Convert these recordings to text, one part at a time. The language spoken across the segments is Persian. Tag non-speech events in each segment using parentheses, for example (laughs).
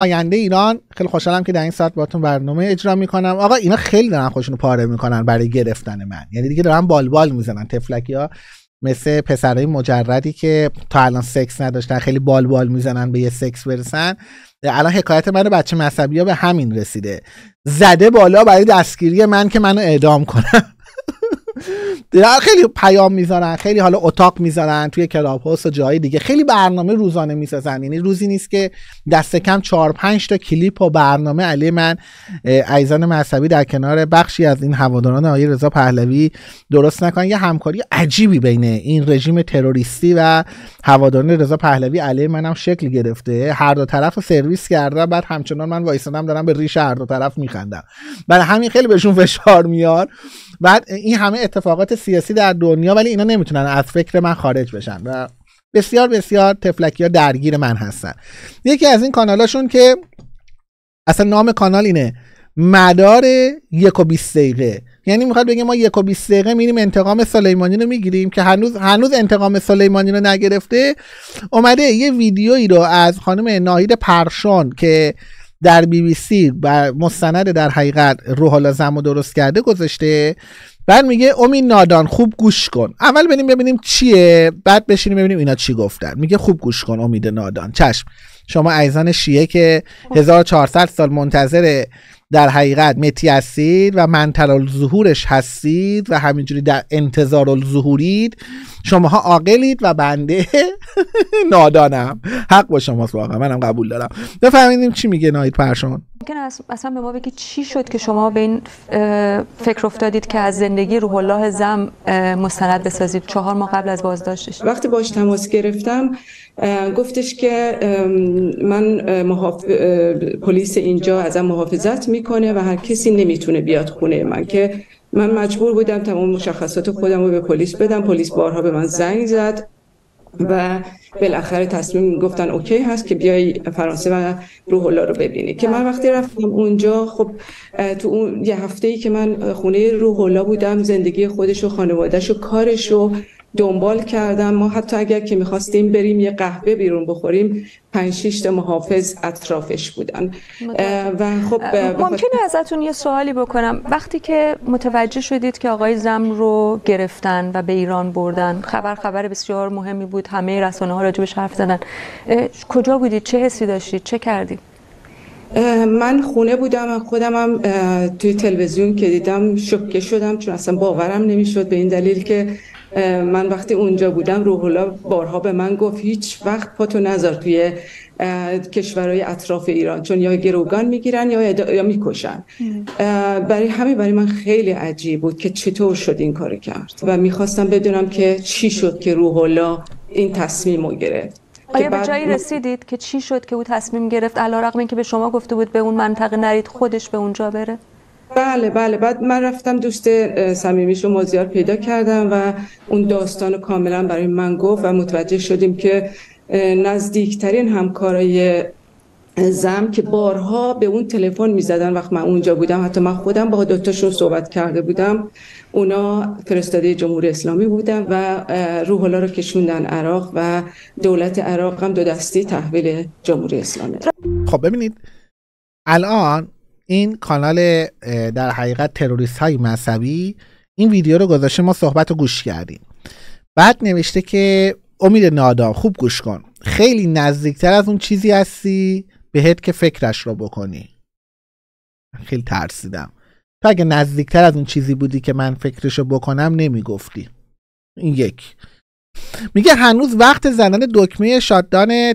آینده ایران خیلی خوشحالم که در این ساعت باتون برنامه اجرا میکنم آقا اینا خیلی دارن رو پاره میکنن برای گرفتن من یعنی دیگه دارن بالبال میزنن تفلکی ها مثل پسرای مجردی که تا الان سکس نداشتن خیلی بالبال میزنن به یه سکس برسن الان حکایت من بچه مذهبی ها به همین رسیده زده بالا برای دستگیری من که منو اعدام کنم (laughs) (laughs) خیلی پیام میذارن خیلی حالا اتاق میذارن توی کلاب هاست و جایی دیگه خیلی برنامه روزانه میسازن یعنی روزی نیست که دست کم چهار پنج تا کلیپ و برنامه علی من ایزان مذهبی در کنار بخشی از این هواداران آقای رضا پهلوی درست نکنن یه همکاری عجیبی بین این رژیم تروریستی و هواداران رضا پهلوی علی منم شکل گرفته هر دو طرف سرویس کرده بعد همچنان من وایسادم دارم به ریش هر دو طرف میخندم برای همین خیلی بهشون فشار میار. بعد این همه اتفاقات سیاسی در دنیا ولی اینا نمیتونن از فکر من خارج بشن و بسیار بسیار تفلکی ها درگیر من هستن یکی از این کانالاشون که اصلا نام کانال اینه مدار یک و بیست دقیقه یعنی میخواد بگه ما یک و بیست دقیقه میریم انتقام سلیمانی رو میگیریم که هنوز هنوز انتقام سلیمانی رو نگرفته اومده یه ویدیویی رو از خانم ناهید پرشان که در بی بی سی بر مستند در حقیقت روح زمو درست کرده گذاشته بعد میگه امین نادان خوب گوش کن اول بریم ببینیم چیه بعد بشینیم ببینیم اینا چی گفتن میگه خوب گوش کن امید نادان چشم شما ایزان شیعه که 1400 خب. سال منتظره در حقیقت متی هستید و منتر ظهورش هستید و همینجوری در انتظار ظهورید شماها عاقلید و بنده (laughs) نادانم حق با شماست واقعا منم قبول دارم بفهمیدیم چی میگه ناید پرشان ممکن اصلا به ما بگید چی شد که شما به این فکر افتادید که از زندگی روح الله زم مستند بسازید چهار ماه قبل از بازداشتش وقتی باش تماس گرفتم گفتش که من محاف... پلیس اینجا ازم محافظت میکنه و هر کسی نمیتونه بیاد خونه من که من مجبور بودم تمام مشخصات خودم رو به پلیس بدم پلیس بارها به من زنگ زد و بالاخره تصمیم گفتن اوکی هست که بیای فرانسه و روح الله رو ببینی که من وقتی رفتم اونجا خب تو اون یه هفته ای که من خونه روح الله بودم زندگی خودش و خانوادهش و کارش و دنبال کردن ما حتی اگر که میخواستیم بریم یه قهوه بیرون بخوریم پنج شیشت محافظ اطرافش بودن و خب ممکنه ازتون یه سوالی بکنم وقتی که متوجه شدید که آقای زم رو گرفتن و به ایران بردن خبر خبر بسیار مهمی بود همه رسانه ها راجبش حرف زدن کجا بودید چه حسی داشتید چه کردید من خونه بودم خودم هم توی تلویزیون که دیدم شکه شدم چون اصلا باورم نمیشد به این دلیل که من وقتی اونجا بودم روح بارها به من گفت هیچ وقت پاتو نذار توی کشورهای اطراف ایران چون یا گروگان میگیرن یا, ادا... یا میکشن برای همه برای من خیلی عجیب بود که چطور شد این کار کرد و میخواستم بدونم که چی شد که روح این تصمیم رو گرفت آیا به جایی رسیدید که چی شد که او تصمیم گرفت این که به شما گفته بود به اون منطقه نرید خودش به اونجا بره بله بله بعد من رفتم دوست صمیمیش رو مازیار پیدا کردم و اون داستان رو کاملا برای من گفت و متوجه شدیم که نزدیکترین همکارای زم که بارها به اون تلفن میزدن وقت من اونجا بودم حتی من خودم با دوتاشون صحبت کرده بودم اونا فرستاده جمهوری اسلامی بودن و روح الله رو کشوندن عراق و دولت عراق هم دو دستی تحویل جمهوری اسلامی خب ببینید الان این کانال در حقیقت تروریست های مذهبی این ویدیو رو گذاشته ما صحبت رو گوش کردیم بعد نوشته که امید نادام خوب گوش کن خیلی نزدیکتر از اون چیزی هستی بهت که فکرش رو بکنی خیلی ترسیدم تو اگه نزدیکتر از اون چیزی بودی که من فکرش رو بکنم نمیگفتی این یک میگه هنوز وقت زدن دکمه شاددان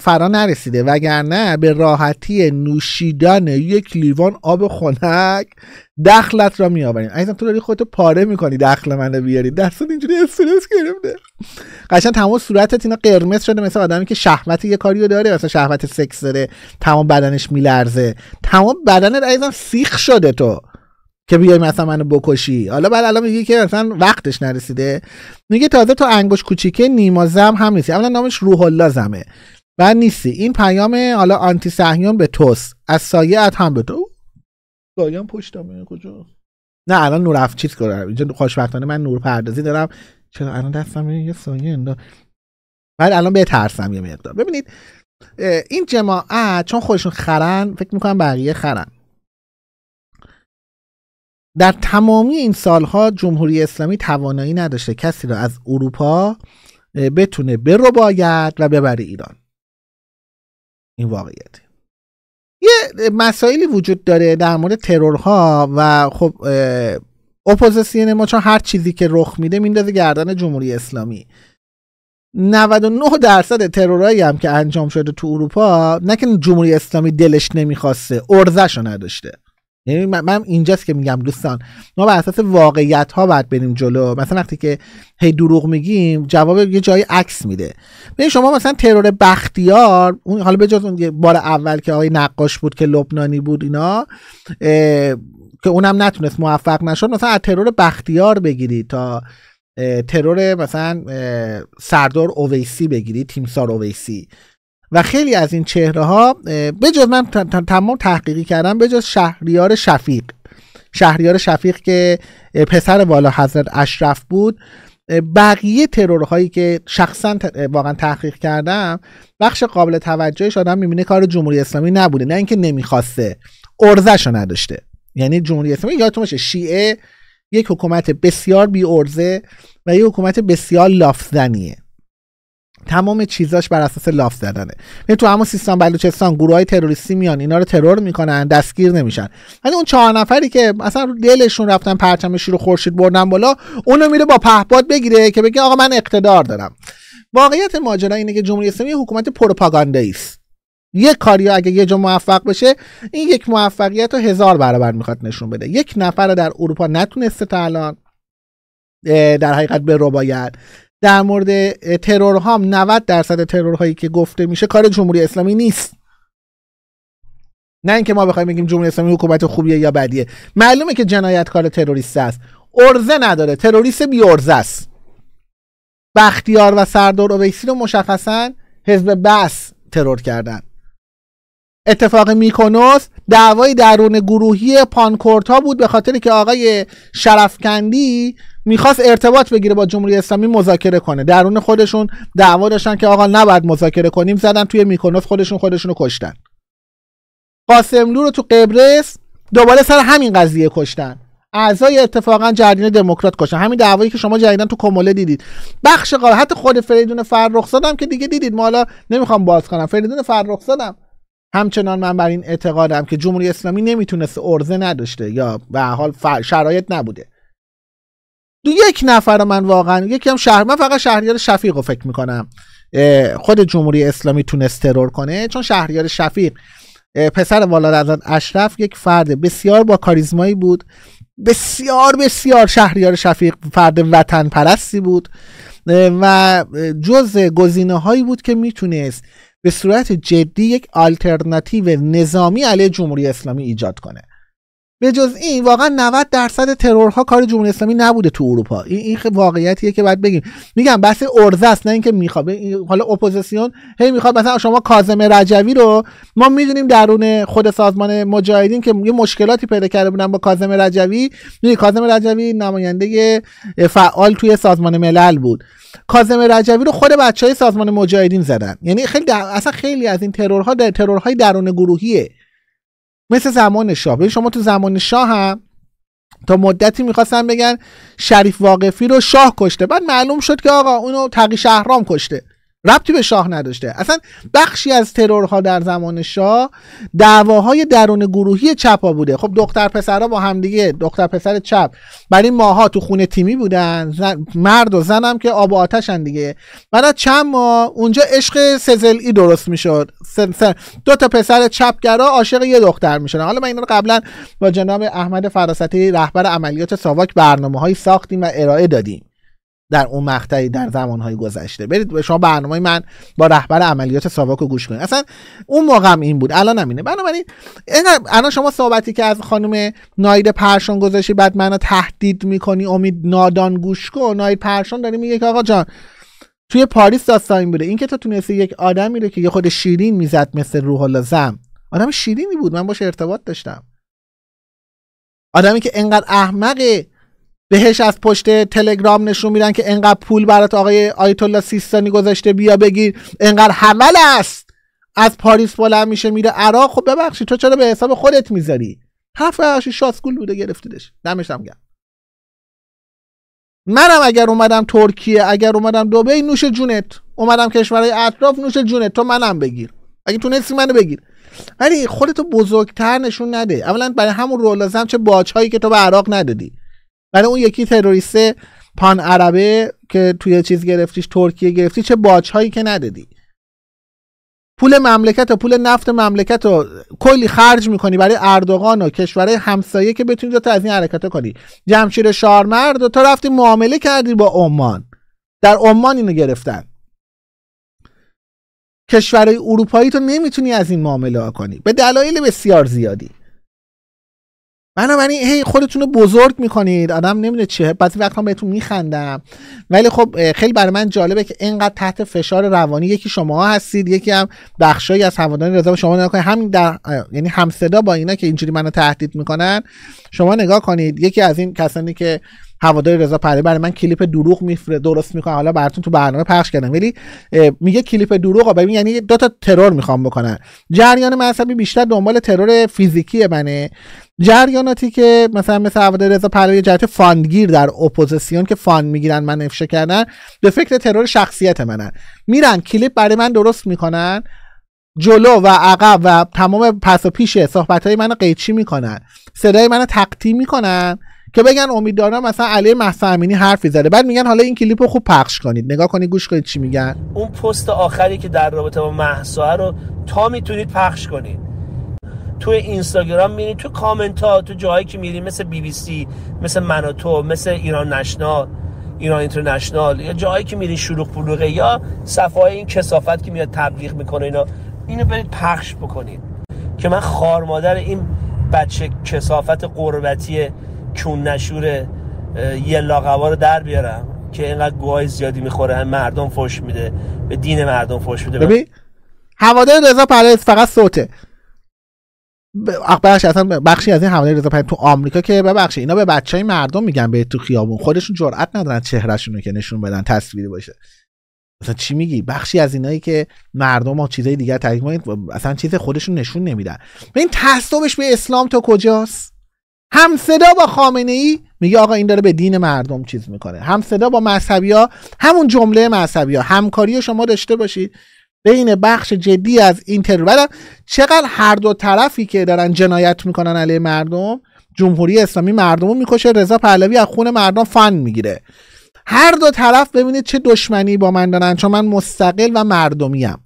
فرا نرسیده وگرنه به راحتی نوشیدن یک لیوان آب خنک دخلت را میآوریم عزیزم تو داری خودتو پاره میکنی دخل منو بیاری دستت اینجوری استرس گرفته قشنگ تمام صورتت اینا قرمز شده مثل آدمی که شهوت یه کاریو داره مثلا شهوت سکس داره تمام بدنش میلرزه تمام بدنت عزیزم سیخ شده تو که بیای مثلا منو بکشی حالا بعد الان میگه که مثلا وقتش نرسیده میگه تازه تو انگوش کوچیکه نیما زم هم نیستی اولا نامش روح الله زمه بعد نیستی این پیام حالا آنتی سهیون به توست از سایه هم به تو سایه پشتمه کجا نه الان نور افچیت کردم اینجا خوشبختانه من نور پردازی دارم چرا الان دستم یه سایه اندا بعد الان به ترسم یه مقدار ببینید این جماعت چون خودشون خرن فکر میکنم بقیه خرن در تمامی این سالها جمهوری اسلامی توانایی نداشته کسی را از اروپا بتونه برو باید و ببره ایران این واقعیت یه مسائلی وجود داره در مورد ترورها و خب اپوزیسیون ما چون هر چیزی که رخ میده میندازه گردن جمهوری اسلامی 99 درصد ترورایی هم که انجام شده تو اروپا نه جمهوری اسلامی دلش نمیخواسته ارزشو نداشته یعنی من اینجاست که میگم دوستان ما بر اساس واقعیت ها باید بریم جلو مثلا وقتی که هی دروغ میگیم جواب یه جای عکس میده ببین شما مثلا ترور بختیار اون حالا بجز اون بار اول که آقای نقاش بود که لبنانی بود اینا که اونم نتونست موفق نشد مثلا از ترور بختیار بگیری تا ترور مثلا سردار اویسی بگیرید تیمسار اویسی و خیلی از این چهره ها بجز من تمام تحقیقی کردم بجز شهریار شفیق شهریار شفیق که پسر والا حضرت اشرف بود بقیه ترورهایی که شخصا واقعا تحقیق کردم بخش قابل توجهش آدم میبینه کار جمهوری اسلامی نبوده نه اینکه نمیخواسته ارزش رو نداشته یعنی جمهوری اسلامی یادتون باشه شیعه یک حکومت بسیار بی ارزه و یک حکومت بسیار لافزنیه تمام چیزاش بر اساس لاف زدنه یعنی تو همون سیستان بلوچستان گروه های تروریستی میان اینا رو ترور میکنن دستگیر نمیشن ولی اون چهار نفری که اصلا دلشون رفتن پرچم شیر و خورشید بردن بالا اونو میره با پهپاد بگیره که بگه آقا من اقتدار دارم واقعیت ماجرا اینه که جمهوری اسلامی حکومت پروپاگاندایی است یه کاری اگه یه جا موفق بشه این یک موفقیت رو هزار برابر میخواد نشون بده یک نفر در اروپا نتونسته تا الان در حقیقت به رو باید در مورد ترور هم 90 درصد ترورهایی که گفته میشه کار جمهوری اسلامی نیست نه اینکه ما بخوایم بگیم جمهوری اسلامی حکومت خوبیه یا بدیه معلومه که جنایت کار تروریست است ارزه نداره تروریست بی ارزه است بختیار و سردار اویسی رو مشخصا حزب بس ترور کردن اتفاق میکنوس دعوای درون گروهی پانکورت ها بود به خاطر که آقای شرفکندی میخواست ارتباط بگیره با جمهوری اسلامی مذاکره کنه درون خودشون دعوا داشتن که آقا نباید مذاکره کنیم زدن توی میکنوس خودشون خودشون رو کشتن قاسملو رو تو قبرس دوباره سر همین قضیه کشتن اعضای اتفاقا جریان دموکرات کشتن همین دعوایی که شما جدیدا تو کموله دیدید بخش قرار حتی خود فریدون فرخزادم که دیگه دیدید ما حالا نمیخوام باز کنم فریدون فرخزادم همچنان من بر این اعتقادم که جمهوری اسلامی نمیتونست ارزه نداشته یا به حال شرایط نبوده دو یک نفر من واقعا یکی هم شهر من فقط شهریار شفیق رو فکر میکنم خود جمهوری اسلامی تونست ترور کنه چون شهریار شفیق پسر والارزاد اشرف یک فرد بسیار با کاریزمایی بود بسیار بسیار شهریار شفیق فرد وطن پرستی بود و جز گزینه هایی بود که میتونست به صورت جدی یک آلترناتیو نظامی علیه جمهوری اسلامی ایجاد کنه به جز این واقعا 90 درصد ترورها کار جمهوری اسلامی نبوده تو اروپا این این واقعیتیه که باید بگیم میگم بس ارزه است نه اینکه میخواد حالا اپوزیسیون هی میخواد مثلا شما کاظم رجوی رو ما میدونیم درون خود سازمان مجاهدین که یه مشکلاتی پیدا کرده بودن با کازم رجوی می کاظم رجوی نماینده فعال توی سازمان ملل بود کازم رجوی رو خود بچهای سازمان مجاهدین زدن یعنی خیلی اصلا خیلی از این ترورها در... ترورهای درون گروهیه مثل زمان شاه ببین شما تو زمان شاه هم تا مدتی میخواستن بگن شریف واقفی رو شاه کشته بعد معلوم شد که آقا اونو تقی شهرام کشته ربطی به شاه نداشته اصلا بخشی از ترورها در زمان شاه دعواهای درون گروهی چپا بوده خب دختر پسرها با همدیگه دختر پسر چپ برای ماها تو خونه تیمی بودن مرد و زنم که آب و آتشن دیگه بعد چند ماه اونجا عشق سزلی درست میشد دو تا پسر چپگرا عاشق یه دختر میشدن حالا من این رو قبلا با جناب احمد فراستی رهبر عملیات ساواک برنامه های ساختیم و ارائه دادیم در اون مقطعی در زمانهای گذشته برید به شما برنامه من با رهبر عملیات ساواک رو گوش کنید اصلا اون موقع هم این بود الان هم بنابراین الان شما صحبتی که از خانم ناید پرشون گذاشتی بعد منو تهدید میکنی امید نادان گوش کن ناید پرشون داری میگه که آقا جان توی پاریس داستان بوده این که تو تونستی یک آدمی رو که یه خود شیرین میزد مثل روح الله زم آدم شیرینی بود من باش ارتباط داشتم آدمی که انقدر احمقه بهش از پشت تلگرام نشون میدن که انقدر پول برات آقای آیت الله سیستانی گذاشته بیا بگیر انقدر حمل است از پاریس بلند میشه میره عراق خب ببخشی تو چرا به حساب خودت میذاری حرف هاشی شاسکول بوده گرفتیدش دمشم هم گرم منم اگر اومدم ترکیه اگر اومدم دوبه نوش جونت اومدم کشورهای اطراف نوش جونت تو منم بگیر اگه تونستی منو بگیر ولی خودتو بزرگتر نشون نده اولا برای همون رول چه باج که تو به عراق ندادی برای اون یکی تروریست پان عربه که توی چیز گرفتیش ترکیه گرفتی چه باج هایی که ندادی پول مملکت و پول نفت مملکت رو کلی خرج میکنی برای اردوغان و کشورهای همسایه که بتونی تا از این حرکت رو کنی جمشیر شارمرد و تو رفتی معامله کردی با عمان در عمان اینو گرفتن کشورهای اروپایی تو نمیتونی از این معامله ها کنی به دلایل بسیار زیادی بنابراین هی خودتون رو بزرگ میکنید آدم نمیده چیه بعضی وقتا بهتون میخندم ولی خب خیلی برای من جالبه که اینقدر تحت فشار روانی یکی شما هستید یکی هم بخشایی از هواداران رضا شما نگاه کنید همین در یعنی همصدا با اینا که اینجوری منو تهدید میکنن شما نگاه کنید یکی از این کسانی که هوادار رضا پهلوی برای من کلیپ دروغ میفره درست میکنه حالا براتون تو برنامه پخش کردم ولی میگه کلیپ دروغ ببین یعنی دو تا ترور میخوام بکنن جریان مذهبی بیشتر دنبال ترور فیزیکی منه جریاناتی که مثلا مثل عواد رضا پهلوی جهت فاندگیر در اپوزیسیون که فاند میگیرن من افشه کردن به فکر ترور شخصیت منن میرن کلیپ برای من درست میکنن جلو و عقب و تمام پس و پیش صحبت های منو قیچی میکنن صدای منو تقطی میکنن که بگن امیدوارم مثلا علی امینی حرفی زده بعد میگن حالا این کلیپ رو خوب پخش کنید نگاه کنید گوش کنید چی میگن اون پست آخری که در رابطه با محسا رو تا میتونید پخش کنید تو اینستاگرام میری تو کامنت ها تو جایی که میری مثل بی بی سی مثل من و تو مثل ایران نشنال ایران اینترنشنال یا جایی که میری شلوغ پلوغه، یا صفحه این کسافت که میاد تبلیغ میکنه اینا اینو برید پخش بکنید که من خار مادر این بچه کسافت قربتی چون نشور یه لاغوا رو در بیارم که اینقدر گوهای زیادی میخوره هم مردم فش میده به دین مردم فش میده ببین هواده رضا پرهیز فقط صوته بخش اصلا بخشی از این حمله رضا پهلوی تو آمریکا که ببخشید اینا به بچهای مردم میگن به تو خیابون خودشون جرئت ندارن چهرهشون رو که نشون بدن تصویری باشه مثلا چی میگی بخشی از اینایی که مردم ها چیزای دیگر تحریم اصلا چیز خودشون نشون نمیدن به این تعصبش به اسلام تو کجاست هم صدا با خامنه ای میگه آقا این داره به دین مردم چیز میکنه هم صدا با مذهبی ها همون جمله مذهبی ها همکاری شما داشته باشید بین بخش جدی از اینتر و چقدر هر دو طرفی که دارن جنایت میکنن علیه مردم جمهوری اسلامی مردم رو میکشه رضا پهلوی از خون مردم فن میگیره هر دو طرف ببینید چه دشمنی با من دارن چون من مستقل و مردمیم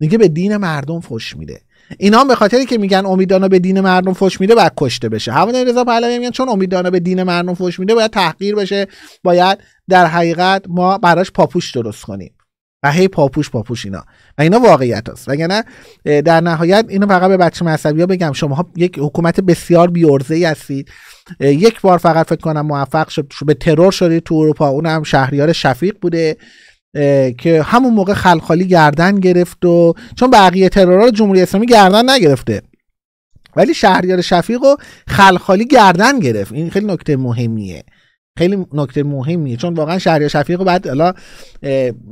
دیگه به دین مردم فش میده اینا به خاطری که میگن امیدانا به دین مردم فش میده باید کشته بشه همون رضا پهلوی میگن چون امیدانا به دین مردم فش میده باید تحقیر بشه باید در حقیقت ما براش پاپوش درست کنیم و هی پاپوش پاپوش اینا و اینا واقعیت است وگرنه در نهایت اینو فقط به بچه مذهبی ها بگم شما یک حکومت بسیار بیارزه ای هستید یک بار فقط فکر کنم موفق شد به ترور شدید تو اروپا اونم شهریار شفیق بوده که همون موقع خلخالی گردن گرفت و چون بقیه رو جمهوری اسلامی گردن نگرفته ولی شهریار شفیق و خلخالی گردن گرفت این خیلی نکته مهمیه خیلی نکته مهمیه چون واقعا شهریار شفیق بعد حالا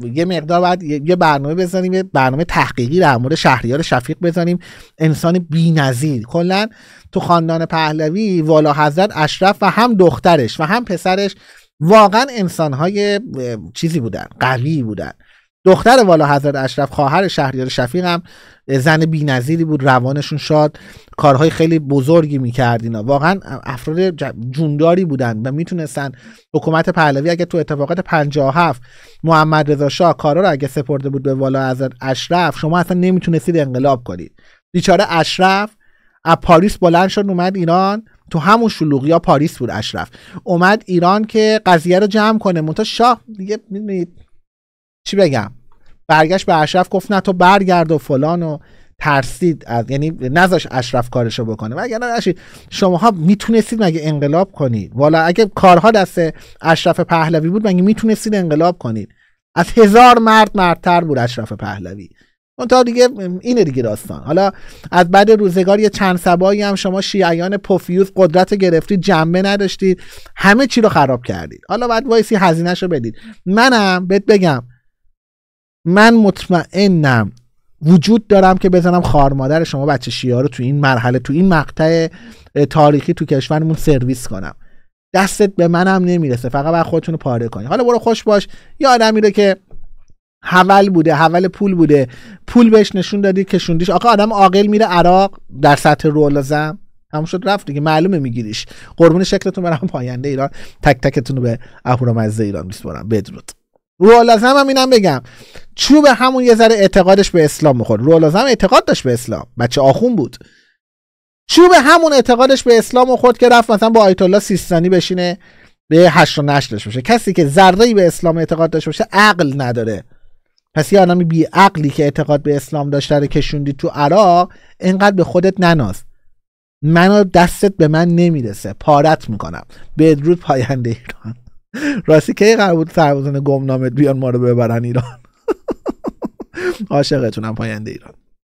یه مقدار بعد یه برنامه بزنیم یه برنامه تحقیقی در مورد شهریار شفیق بزنیم انسان بی‌نظیر کلا تو خاندان پهلوی والا حضرت اشرف و هم دخترش و هم پسرش واقعا انسانهای چیزی بودن قوی بودن دختر والا حضرت اشرف خواهر شهریار شفیق هم زن بینظیری بود روانشون شاد کارهای خیلی بزرگی میکرد اینا واقعا افراد جونداری بودن و میتونستن حکومت پهلوی اگه تو اتفاقات 57 محمد رضا شاه کارا رو اگه سپرده بود به والا از اشرف شما اصلا نمیتونستید انقلاب کنید بیچاره اشرف از پاریس بلند شد اومد ایران تو همون ها پاریس بود اشرف اومد ایران که قضیه رو جمع کنه منتها شاه دیگه چی بگم برگشت به اشرف گفت نه تو برگرد و فلان و ترسید از یعنی نذاش اشرف کارشو بکنه وگرنه شما شماها میتونستید مگه انقلاب کنید والا اگه کارها دست اشرف پهلوی بود مگه میتونستید انقلاب کنید از هزار مرد مردتر بود اشرف پهلوی اون تا دیگه اینه دیگه داستان حالا از بعد روزگار چند سبایی هم شما شیعیان پوفیوز قدرت گرفتی جنبه نداشتید همه چی رو خراب کردید حالا بعد وایسی هزینهش بدید منم بهت بگم من مطمئنم وجود دارم که بزنم خار مادر شما بچه شیا رو تو این مرحله تو این مقطع تاریخی تو کشورمون سرویس کنم دستت به منم نمیرسه فقط باید خودتون رو پاره کنی حالا برو خوش باش یا آدمی رو که حول بوده حول پول بوده پول بهش نشون دادی کشوندیش آقا آدم عاقل میره عراق در سطح لازم همون شد رفت دیگه معلومه میگیریش قربون شکلتون برم پاینده ایران تک تکتون رو به اهورامزده ایران میسپارم بدرود روالازم هم اینم بگم چوب همون یه ذره اعتقادش به اسلام میخورد روالازم اعتقاد داشت به اسلام بچه آخون بود چوب همون اعتقادش به اسلام خورد که رفت مثلا با آیت الله سیستانی بشینه به هشت و داشت باشه کسی که ذره به اسلام اعتقاد داشت باشه عقل نداره پس یه آدمی بی عقلی که اعتقاد به اسلام داشته رو کشوندی تو عراق اینقدر به خودت نناز منو دستت به من نمیرسه پارت میکنم بدرود پاینده ایران راستی کی قرار بود سربازان گمنامت بیان ما رو ببرن ایران (laughs) عاشقتونم پاینده ایران